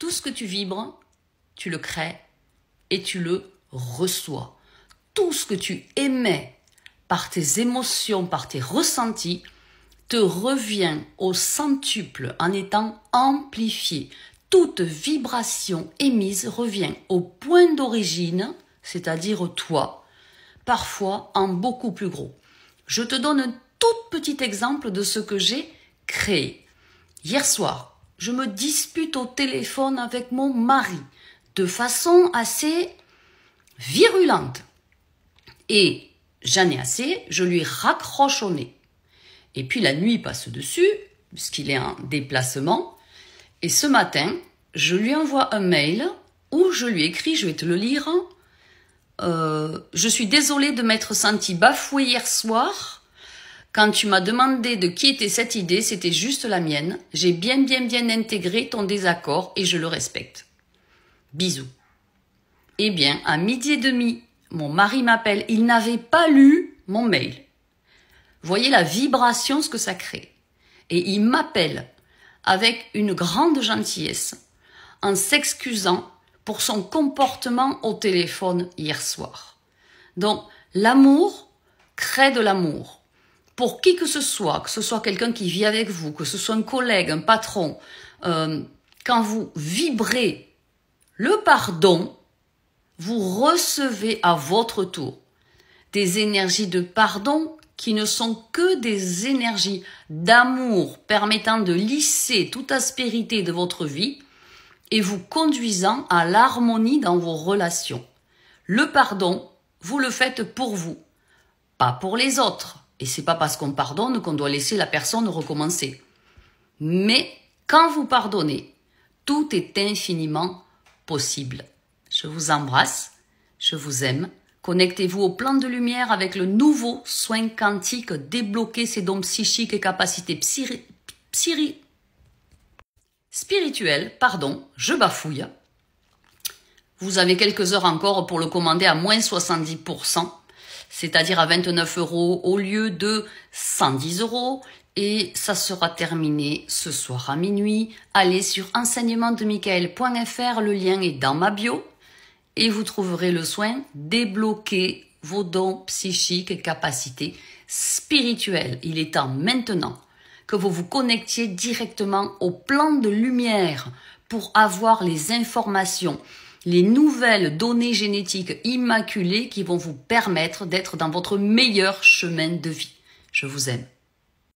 Tout ce que tu vibres, tu le crées et tu le reçois. Tout ce que tu émets par tes émotions, par tes ressentis, te revient au centuple en étant amplifié. Toute vibration émise revient au point d'origine, c'est-à-dire toi, parfois en beaucoup plus gros. Je te donne un tout petit exemple de ce que j'ai créé. Hier soir, je me dispute au téléphone avec mon mari de façon assez virulente. Et j'en ai assez, je lui raccroche au nez. Et puis la nuit passe dessus, puisqu'il est en déplacement. Et ce matin, je lui envoie un mail où je lui écris, je vais te le lire. Hein. Euh, je suis désolée de m'être sentie bafouée hier soir quand tu m'as demandé de qui était cette idée, c'était juste la mienne. J'ai bien bien bien intégré ton désaccord et je le respecte. Bisous. Eh bien, à midi et demi, mon mari m'appelle. Il n'avait pas lu mon mail. Voyez la vibration, ce que ça crée. Et il m'appelle avec une grande gentillesse en s'excusant pour son comportement au téléphone hier soir. Donc, l'amour crée de l'amour pour qui que ce soit, que ce soit quelqu'un qui vit avec vous, que ce soit un collègue, un patron, euh, quand vous vibrez le pardon, vous recevez à votre tour des énergies de pardon qui ne sont que des énergies d'amour permettant de lisser toute aspérité de votre vie et vous conduisant à l'harmonie dans vos relations. Le pardon, vous le faites pour vous, pas pour les autres, et c'est pas parce qu'on pardonne qu'on doit laisser la personne recommencer. Mais quand vous pardonnez, tout est infiniment possible. Je vous embrasse, je vous aime. Connectez-vous au plan de lumière avec le nouveau soin quantique, débloquer ses dons psychiques et capacités spirituelles. Pardon, je bafouille. Vous avez quelques heures encore pour le commander à moins 70% c'est-à-dire à 29 euros au lieu de 110 euros. Et ça sera terminé ce soir à minuit. Allez sur enseignementdemichael.fr, le lien est dans ma bio. Et vous trouverez le soin débloquer vos dons psychiques et capacités spirituelles. Il est temps maintenant que vous vous connectiez directement au plan de lumière pour avoir les informations les nouvelles données génétiques immaculées qui vont vous permettre d'être dans votre meilleur chemin de vie. Je vous aime.